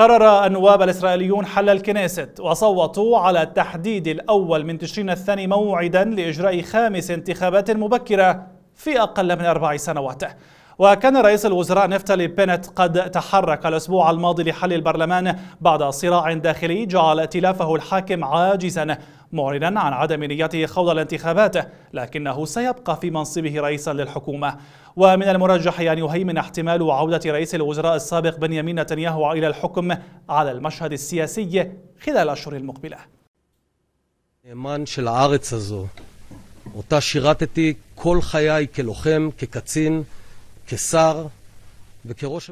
قرر النواب الإسرائيليون حل الكنيست وصوتوا على التحديد الأول من تشرين الثاني موعدا لإجراء خامس انتخابات مبكرة في أقل من أربع سنوات وكان رئيس الوزراء نفتالي بينت قد تحرك الأسبوع الماضي لحل البرلمان بعد صراع داخلي جعل ائتلافه الحاكم عاجزا معلنا عن عدم نيته خوض الانتخابات لكنه سيبقى في منصبه رئيسا للحكومة ومن المرجح أن يهيمن احتمال عودة رئيس الوزراء السابق بنيامين نتنياهو إلى الحكم على المشهد السياسي خلال الأشهر المقبلة כשר וכראש...